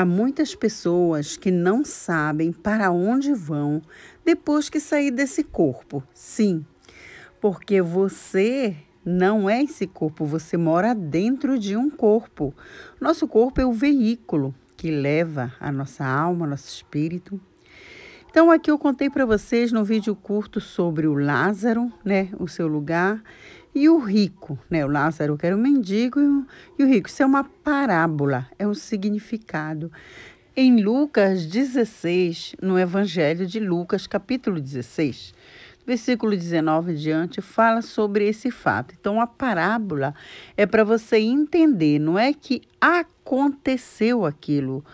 Há muitas pessoas que não sabem para onde vão depois que sair desse corpo. Sim, porque você não é esse corpo, você mora dentro de um corpo. Nosso corpo é o veículo que leva a nossa alma, nosso espírito. Então aqui eu contei para vocês no vídeo curto sobre o Lázaro, né, o seu lugar e o rico, né? O Lázaro, que era o mendigo, e o rico. Isso é uma parábola, é um significado. Em Lucas 16, no Evangelho de Lucas, capítulo 16, versículo 19 em diante, fala sobre esse fato. Então, a parábola é para você entender, não é que aconteceu aquilo.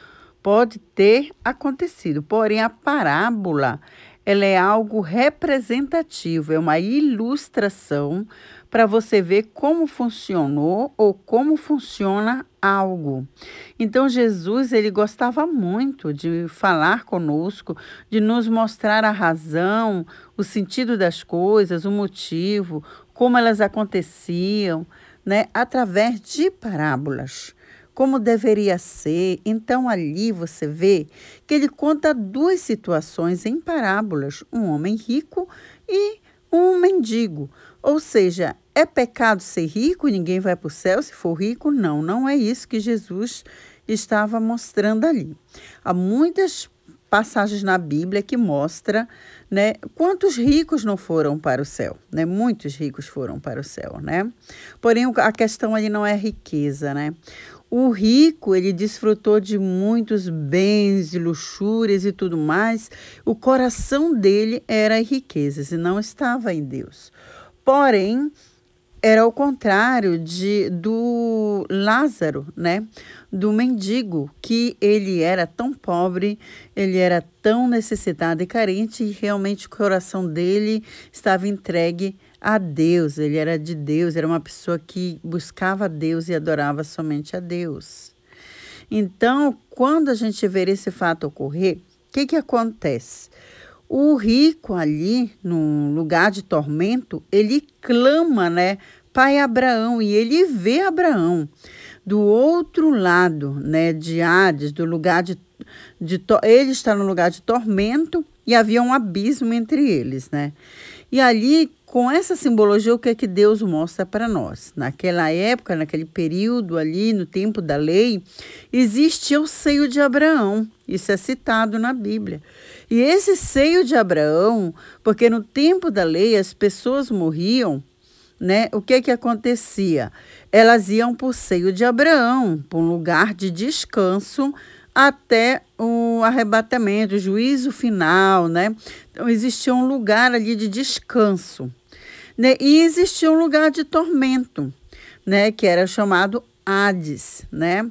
Pode ter acontecido, porém, a parábola ela é algo representativo, é uma ilustração para você ver como funcionou ou como funciona algo. Então Jesus, ele gostava muito de falar conosco, de nos mostrar a razão, o sentido das coisas, o motivo, como elas aconteciam, né, através de parábolas como deveria ser. Então, ali você vê que ele conta duas situações em parábolas: um homem rico e um mendigo. Ou seja, é pecado ser rico e ninguém vai para o céu se for rico? Não, não é isso que Jesus estava mostrando ali. Há muitas passagens na Bíblia que mostra, né, quantos ricos não foram para o céu, né? Muitos ricos foram para o céu, né? Porém a questão ali não é riqueza, né? O rico, ele desfrutou de muitos bens e luxúrias e tudo mais. O coração dele era em riquezas e não estava em Deus. Porém, era o contrário de do Lázaro, né? Do mendigo, que ele era tão pobre, ele era tão necessitado e carente, e realmente o coração dele estava entregue a Deus, ele era de Deus, era uma pessoa que buscava a Deus e adorava somente a Deus. Então, quando a gente ver esse fato ocorrer, o que, que acontece? O rico ali, num lugar de tormento, ele clama, né? Pai Abraão, e ele vê Abraão do outro lado, né, de Hades, do lugar de, de ele está no lugar de tormento e havia um abismo entre eles, né? E ali com essa simbologia, o que é que Deus mostra para nós? Naquela época, naquele período ali, no tempo da lei, existia o seio de Abraão. Isso é citado na Bíblia. E esse seio de Abraão, porque no tempo da lei as pessoas morriam né? O que é que acontecia? Elas iam para o seio de Abraão, para um lugar de descanso até o arrebatamento, o juízo final, né? Então existia um lugar ali de descanso. Né? E existia um lugar de tormento, né? que era chamado Hades. Né?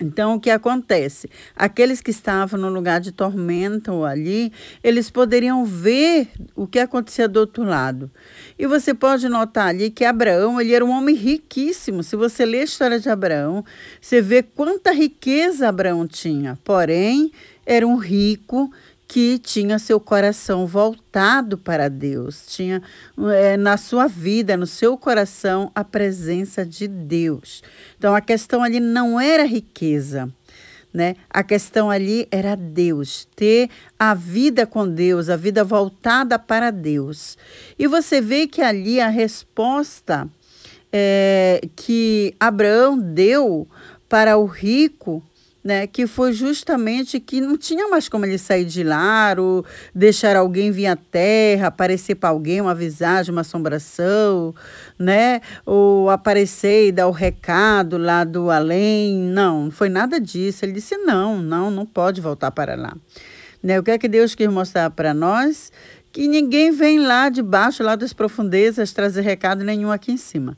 Então, o que acontece? Aqueles que estavam no lugar de tormento ali, eles poderiam ver o que acontecia do outro lado. E você pode notar ali que Abraão, ele era um homem riquíssimo. Se você lê a história de Abraão, você vê quanta riqueza Abraão tinha. Porém, era um rico que tinha seu coração voltado para Deus, tinha é, na sua vida, no seu coração, a presença de Deus. Então a questão ali não era riqueza. Né? A questão ali era Deus, ter a vida com Deus, a vida voltada para Deus. E você vê que ali a resposta é, que Abraão deu para o rico né, que foi justamente que não tinha mais como ele sair de lá, ou deixar alguém vir à terra, aparecer para alguém, uma visagem, uma assombração, né, ou aparecer e dar o recado lá do além. Não, não foi nada disso. Ele disse: não, não, não pode voltar para lá. Né, o que é que Deus quis mostrar para nós? que ninguém vem lá de baixo, lá das profundezas, trazer recado nenhum aqui em cima.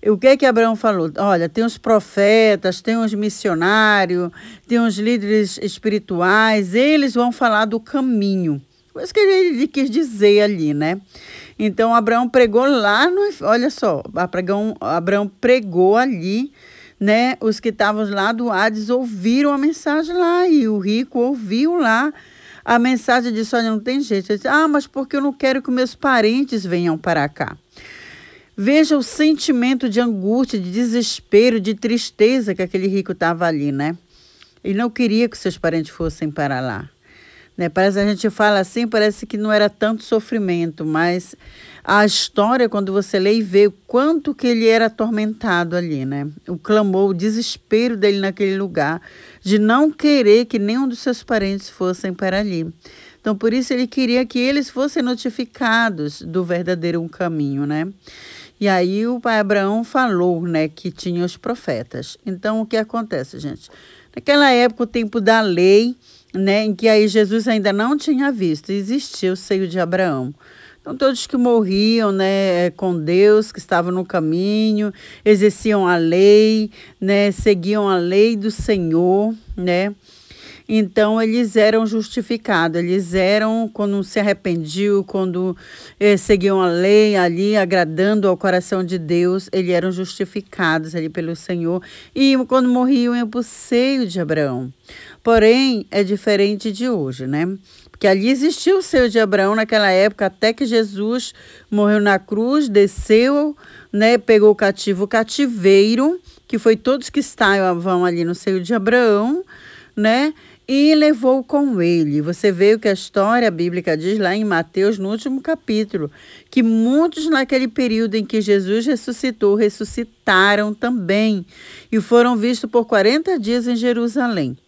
E o que é que Abraão falou? Olha, tem os profetas, tem os missionários, tem os líderes espirituais, eles vão falar do caminho. Isso que ele quis dizer ali, né? Então, Abraão pregou lá no. Olha só, Abraão, Abraão pregou ali, né? Os que estavam lá do Hades ouviram a mensagem lá e o rico ouviu lá a mensagem disse: Olha, não tem jeito. Disse, ah, mas porque eu não quero que meus parentes venham para cá. Veja o sentimento de angústia, de desespero, de tristeza que aquele rico estava ali, né? Ele não queria que seus parentes fossem para lá. Né? Parece a gente fala assim, parece que não era tanto sofrimento, mas a história, quando você lê e vê o quanto que ele era atormentado ali, né? O clamor, o desespero dele naquele lugar, de não querer que nenhum dos seus parentes fossem para ali. Então, por isso ele queria que eles fossem notificados do verdadeiro caminho, né? E aí o pai Abraão falou, né, que tinha os profetas. Então, o que acontece, gente? Naquela época, o tempo da lei, né, em que aí Jesus ainda não tinha visto, existia o seio de Abraão. Então, todos que morriam né, é, com Deus, que estavam no caminho, exerciam a lei, né, seguiam a lei do Senhor, né? Então eles eram justificados, eles eram quando se arrependiam, quando eh, seguiam a lei ali, agradando ao coração de Deus, eles eram justificados ali pelo Senhor e quando morriam iam é, para o seio de Abraão. Porém, é diferente de hoje, né? Porque ali existiu o seio de Abraão naquela época, até que Jesus morreu na cruz, desceu, né? Pegou o cativo, o cativeiro, que foi todos que estavam ali no seio de Abraão, né? E levou com ele. Você vê o que a história bíblica diz lá em Mateus, no último capítulo, que muitos naquele período em que Jesus ressuscitou, ressuscitaram também e foram vistos por 40 dias em Jerusalém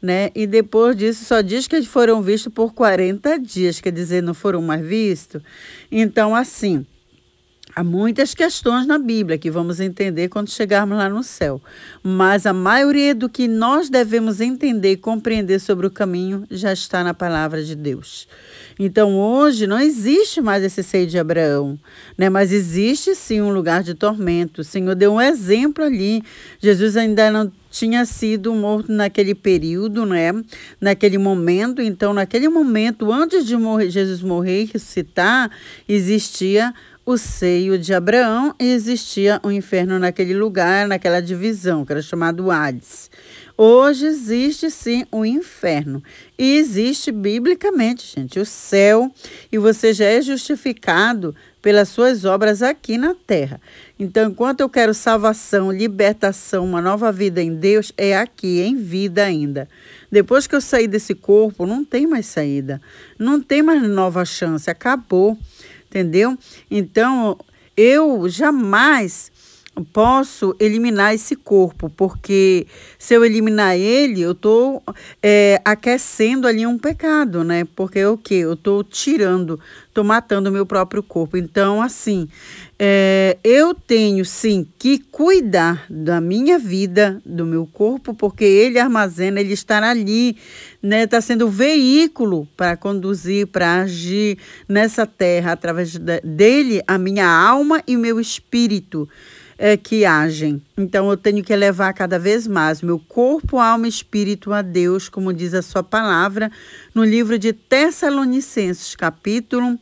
né? E depois disso só diz que eles foram vistos por 40 dias, quer dizer, não foram mais vistos. Então, assim, há muitas questões na Bíblia que vamos entender quando chegarmos lá no céu. Mas a maioria do que nós devemos entender e compreender sobre o caminho já está na palavra de Deus. Então, hoje não existe mais esse seio de Abraão, né? Mas existe sim um lugar de tormento. O Senhor deu um exemplo ali. Jesus ainda não tinha sido morto naquele período, né? Naquele momento, então naquele momento, antes de morrer, Jesus morrer citar, existia o seio de Abraão e existia o um inferno naquele lugar, naquela divisão, que era chamado Hades. Hoje existe sim o inferno. E existe biblicamente, gente, o céu. E você já é justificado pelas suas obras aqui na terra. Então, enquanto eu quero salvação, libertação, uma nova vida em Deus, é aqui, em vida ainda. Depois que eu sair desse corpo, não tem mais saída. Não tem mais nova chance. Acabou. Entendeu? Então, eu jamais posso eliminar esse corpo, porque se eu eliminar ele, eu estou é, aquecendo ali um pecado, né? Porque é o que? Eu estou tirando, estou matando o meu próprio corpo. Então, assim, é, eu tenho sim que cuidar da minha vida, do meu corpo, porque ele armazena, ele está ali, né? Está sendo o veículo para conduzir, para agir nessa terra, através dele, a minha alma e o meu espírito é, que agem. Então eu tenho que elevar cada vez mais meu corpo, alma e espírito a Deus, como diz a sua palavra no livro de Tessalonicenses, capítulo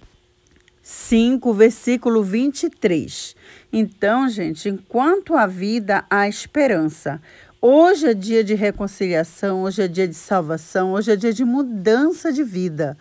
5, versículo 23. Então, gente, enquanto a vida, há esperança. Hoje é dia de reconciliação, hoje é dia de salvação, hoje é dia de mudança de vida.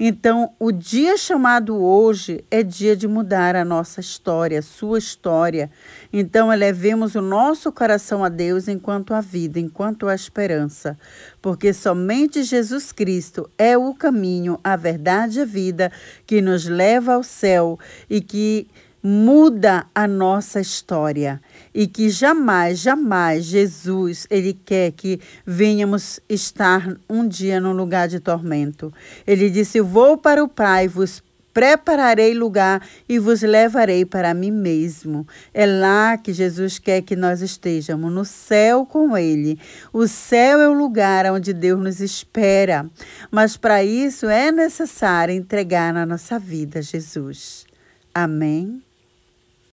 Então, o dia chamado hoje é dia de mudar a nossa história, a sua história. Então, elevemos o nosso coração a Deus enquanto a vida, enquanto a esperança, porque somente Jesus Cristo é o caminho, a verdade e a vida que nos leva ao céu e que muda a nossa história e que jamais, jamais Jesus, ele quer que venhamos estar um dia num lugar de tormento. Ele disse: "Vou para o Pai, vos prepararei lugar e vos levarei para mim mesmo. É lá que Jesus quer que nós estejamos, no céu com Ele. O céu é o lugar onde Deus nos espera, mas para isso é necessário entregar na nossa vida Jesus. Amém.